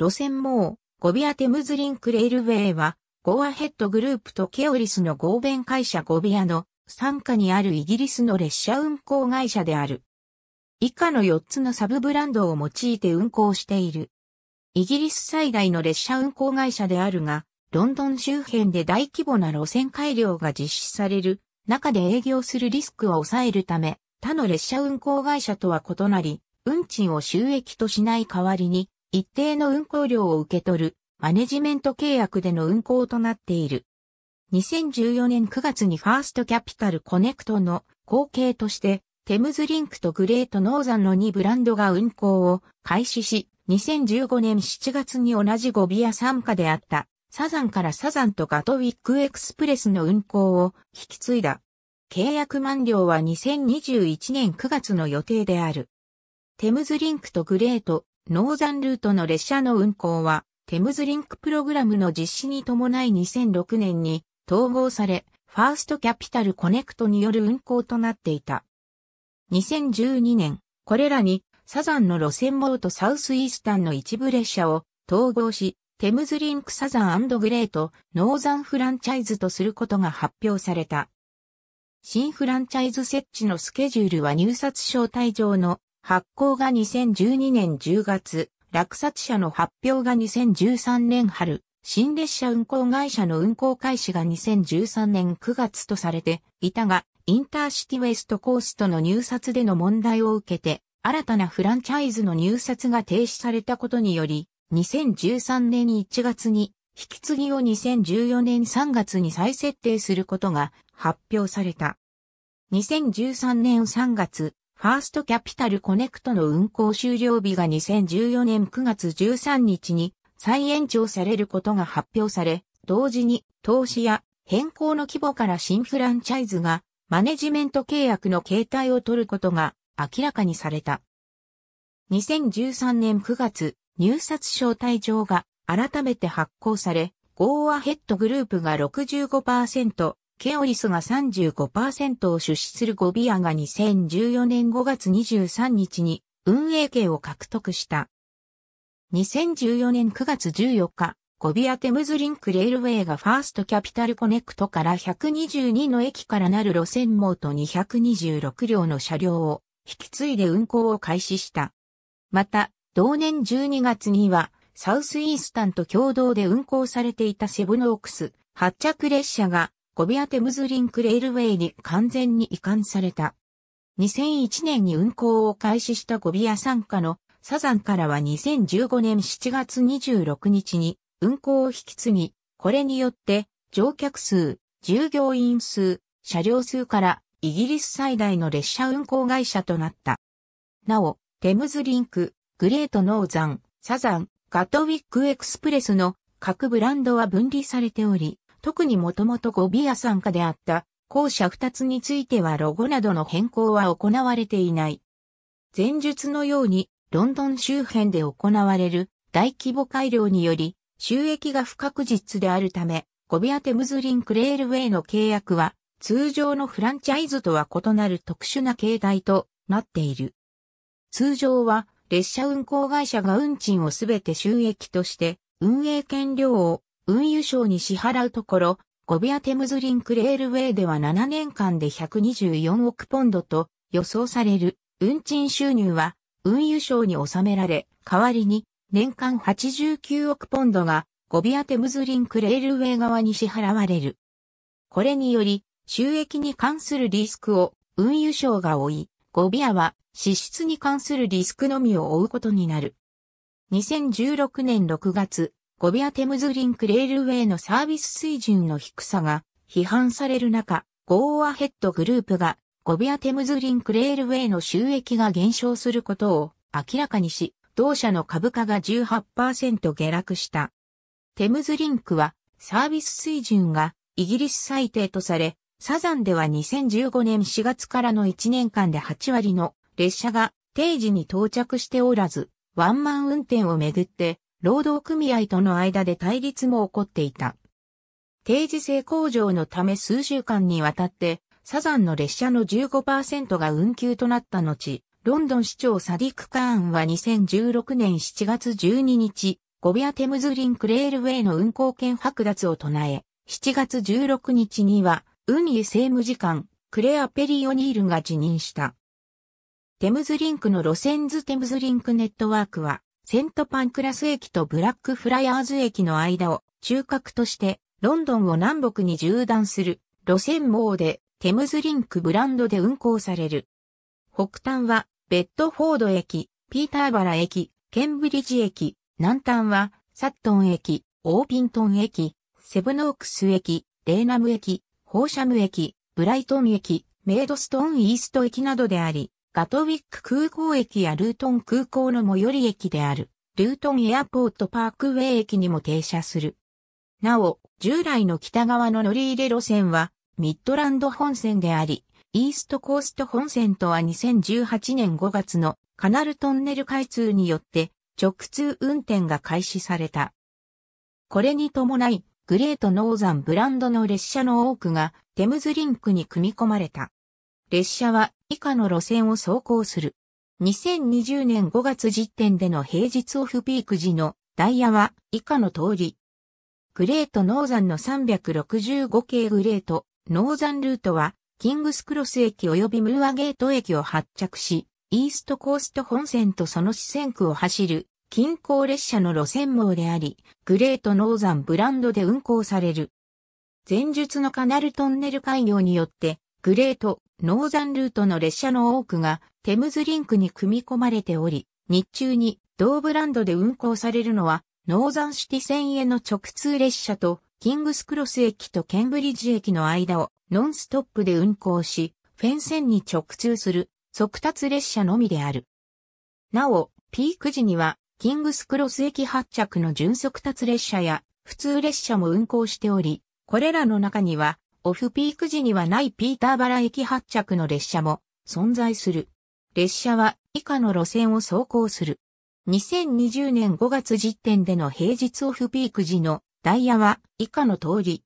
路線網、ゴビアテムズリンクレイルウェイは、ゴアヘッドグループとケオリスの合弁会社ゴビアの傘下にあるイギリスの列車運行会社である。以下の4つのサブブランドを用いて運行している。イギリス最大の列車運行会社であるが、ロンドン周辺で大規模な路線改良が実施される中で営業するリスクを抑えるため、他の列車運行会社とは異なり、運賃を収益としない代わりに一定の運行料を受け取る、マネジメント契約での運行となっている。2014年9月にファーストキャピタルコネクトの後継として、テムズリンクとグレートノーザンの2ブランドが運行を開始し、2015年7月に同じゴビア参加であったサザンからサザンとガトウィックエクスプレスの運行を引き継いだ。契約満了は2021年9月の予定である。テムズリンクとグレートノーザンルートの列車の運行は、テムズリンクプログラムの実施に伴い2006年に統合され、ファーストキャピタルコネクトによる運行となっていた。2012年、これらにサザンの路線網とサウスイースタンの一部列車を統合し、テムズリンクサザングレートノーザンフランチャイズとすることが発表された。新フランチャイズ設置のスケジュールは入札招待状の発行が2012年10月、落札者の発表が2013年春、新列車運行会社の運行開始が2013年9月とされていたが、インターシティウェストコーストの入札での問題を受けて、新たなフランチャイズの入札が停止されたことにより、2013年1月に、引き継ぎを2014年3月に再設定することが発表された。2013年3月、ファーストキャピタルコネクトの運行終了日が2014年9月13日に再延長されることが発表され、同時に投資や変更の規模から新フランチャイズがマネジメント契約の形態を取ることが明らかにされた。2013年9月、入札招待状が改めて発行され、ゴーアヘッドグループが65%、ケオリスが35%を出資するゴビアが2014年5月23日に運営権を獲得した。2014年9月14日、ゴビアテムズリンクレールウェイがファーストキャピタルコネクトから122の駅からなる路線網と226両の車両を引き継いで運行を開始した。また、同年12月には、サウスイースタンと共同で運行されていたセブノークス、発着列車がゴビアテムズリンクレールウェイに完全に移管された。2001年に運行を開始したゴビア参加のサザンからは2015年7月26日に運行を引き継ぎ、これによって乗客数、従業員数、車両数からイギリス最大の列車運行会社となった。なお、テムズリンク、グレートノーザン、サザン、ガトウィックエクスプレスの各ブランドは分離されており、特にもともと語尾ア参加であった校舎二つについてはロゴなどの変更は行われていない。前述のように、ロンドン周辺で行われる大規模改良により、収益が不確実であるため、ゴビアテムズリンクレールウェイの契約は、通常のフランチャイズとは異なる特殊な形態となっている。通常は、列車運行会社が運賃をすべて収益として、運営権料を運輸省に支払うところ、ゴビアテムズリンクレールウェイでは7年間で124億ポンドと予想される運賃収入は運輸省に収められ、代わりに年間89億ポンドがゴビアテムズリンクレールウェイ側に支払われる。これにより収益に関するリスクを運輸省が負い、ゴビアは支出に関するリスクのみを負うことになる。2016年6月、ゴビアテムズリンクレールウェイのサービス水準の低さが批判される中、ゴーアヘッドグループがゴビアテムズリンクレールウェイの収益が減少することを明らかにし、同社の株価が18%下落した。テムズリンクはサービス水準がイギリス最低とされ、サザンでは2015年4月からの1年間で8割の列車が定時に到着しておらず、ワンマン運転をめぐって労働組合との間で対立も起こっていた。定時制工場のため数週間にわたって、サザンの列車の15%が運休となった後、ロンドン市長サディック・カーンは2016年7月12日、ゴビア・テムズリンク・レールウェイの運行権剥奪を唱え、7月16日には、運輸政務次官、クレア・ペリー・オニールが辞任した。テムズリンクの路線図テムズリンクネットワークは、セントパンクラス駅とブラックフライアーズ駅の間を中核としてロンドンを南北に縦断する路線網でテムズリンクブランドで運行される。北端はベッドフォード駅、ピーターバラ駅、ケンブリッジ駅、南端はサットン駅、オーピントン駅、セブノークス駅、レーナム駅、ホーシャム駅、ブライトン駅、メイドストーンイースト駅などであり、ガトウィック空港駅やルートン空港の最寄り駅である、ルートンエアポートパークウェイ駅にも停車する。なお、従来の北側の乗り入れ路線は、ミッドランド本線であり、イーストコースト本線とは2018年5月のカナルトンネル開通によって直通運転が開始された。これに伴い、グレートノーザンブランドの列車の多くがテムズリンクに組み込まれた。列車は以下の路線を走行する。2020年5月時点での平日オフピーク時のダイヤは以下の通り。グレートノーザンの365系グレートノーザンルートはキングスクロス駅及びムーアゲート駅を発着し、イーストコースト本線とその四線区を走る近郊列車の路線網であり、グレートノーザンブランドで運行される。前述のカナルトンネル開業によって、グレートノーザンルートの列車の多くがテムズリンクに組み込まれており、日中に同ブランドで運行されるのは、ノーザンシティ線への直通列車と、キングスクロス駅とケンブリッジ駅の間をノンストップで運行し、フェン線に直通する速達列車のみである。なお、ピーク時には、キングスクロス駅発着の準速達列車や普通列車も運行しており、これらの中には、オフピーク時にはないピーターバラ駅発着の列車も存在する。列車は以下の路線を走行する。2020年5月時点での平日オフピーク時のダイヤは以下の通り。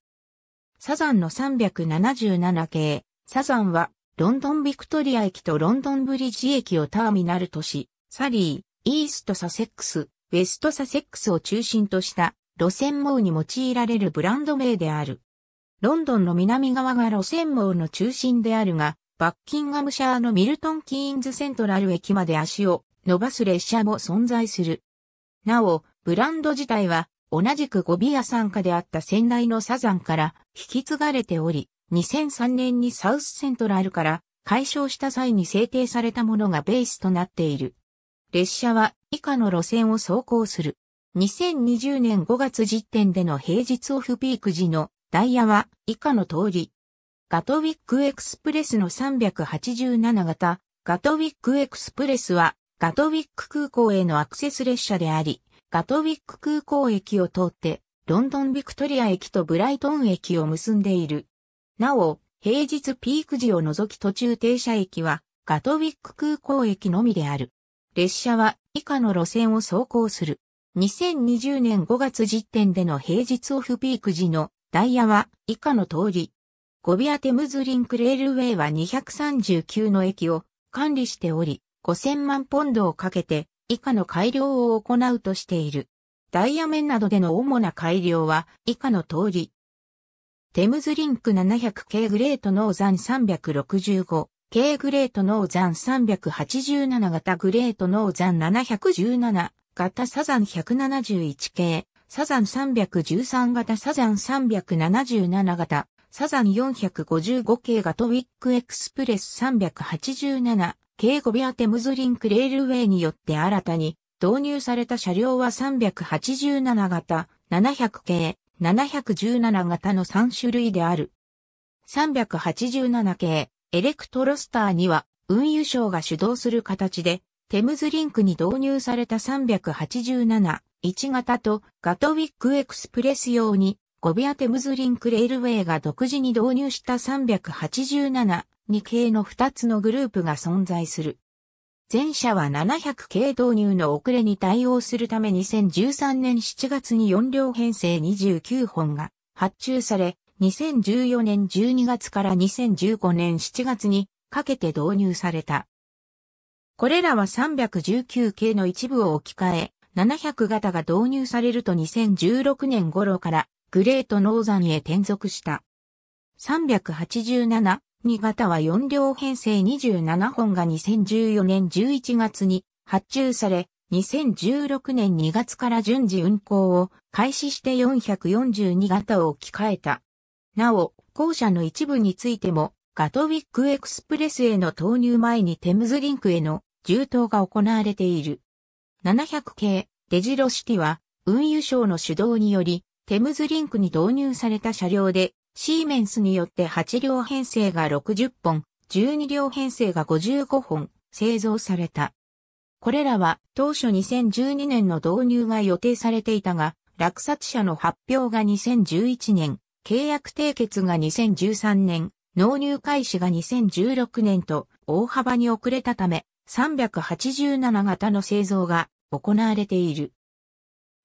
サザンの377系、サザンはロンドンビクトリア駅とロンドンブリッジ駅をターミナルとし、サリー、イーストサセックス、ウェストサセックスを中心とした路線網に用いられるブランド名である。ロンドンの南側が路線網の中心であるが、バッキンガムシャーのミルトン・キーンズ・セントラル駅まで足を伸ばす列車も存在する。なお、ブランド自体は同じくゴビア参加であった先代のサザンから引き継がれており、2003年にサウスセントラルから解消した際に制定されたものがベースとなっている。列車は以下の路線を走行する。2020年5月時点での平日オフピーク時のダイヤは以下の通り。ガトウィックエクスプレスの387型、ガトウィックエクスプレスはガトウィック空港へのアクセス列車であり、ガトウィック空港駅を通って、ロンドンビクトリア駅とブライトン駅を結んでいる。なお、平日ピーク時を除き途中停車駅は、ガトウィック空港駅のみである。列車は以下の路線を走行する。2020年5月時点での平日オフピーク時のダイヤは以下の通り。ゴビアテムズリンクレールウェイは239の駅を管理しており、5000万ポンドをかけて以下の改良を行うとしている。ダイヤ面などでの主な改良は以下の通り。テムズリンク700系グレートノーザン365、系グレートノーザン387型グレートノーザン717型サザン171系、サザン313型、サザン377型、サザン455系がトウィックエクスプレス387系ゴビアテムズリンクレールウェイによって新たに導入された車両は387型、700系、717型の3種類である。387系エレクトロスターには運輸省が主導する形でテムズリンクに導入された387 1型とガトウィックエクスプレス用にゴビアテムズリンクレールウェイが独自に導入した387、2系の2つのグループが存在する。前者は700系導入の遅れに対応するため2013年7月に4両編成29本が発注され、2014年12月から2015年7月にかけて導入された。これらは319系の一部を置き換え、700型が導入されると2016年頃からグレートノーザンへ転属した。387、2型は4両編成27本が2014年11月に発注され、2016年2月から順次運行を開始して442型を置き換えた。なお、後者の一部についても、ガトウィックエクスプレスへの投入前にテムズリンクへの充当が行われている。700系デジロシティは運輸省の主導によりテムズリンクに導入された車両でシーメンスによって8両編成が60本、12両編成が55本製造された。これらは当初2012年の導入が予定されていたが、落札者の発表が2011年、契約締結が2013年、納入開始が2016年と大幅に遅れたため、387型の製造が行われている。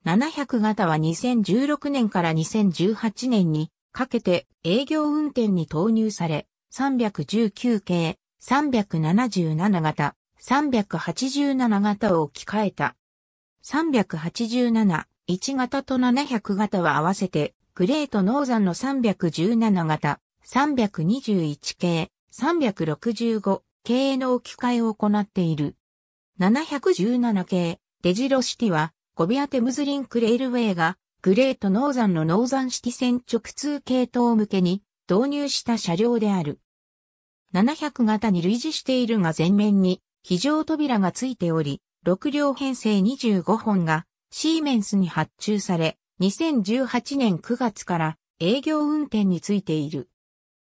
700型は2016年から2018年にかけて営業運転に投入され、319系、377型、387型を置き換えた。387、1型と700型は合わせて、グレートノーザンの317型、321系、365系の置き換えを行っている。717系、デジロシティは、ゴビアテムズリンクレイルウェイが、グレートノーザンのノーザンシティ線直通系統向けに導入した車両である。700型に類似しているが前面に非常扉がついており、6両編成25本がシーメンスに発注され、2018年9月から営業運転についている。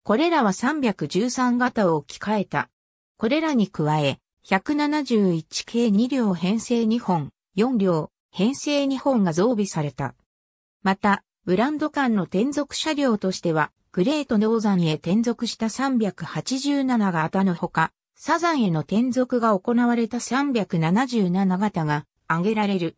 これらは313型を置き換えた。これらに加え、171系2両編成2本、4両編成2本が増備された。また、ブランド間の転属車両としては、グレートノーザンへ転属した387型のほか、サザンへの転属が行われた377型が挙げられる。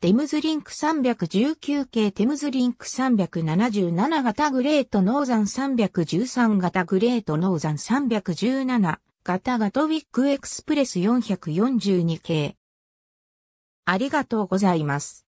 テムズリンク319系テムズリンク377型グレートノーザン313型グレートノーザン317型ガトウィックエクスプレス442系。ありがとうございます。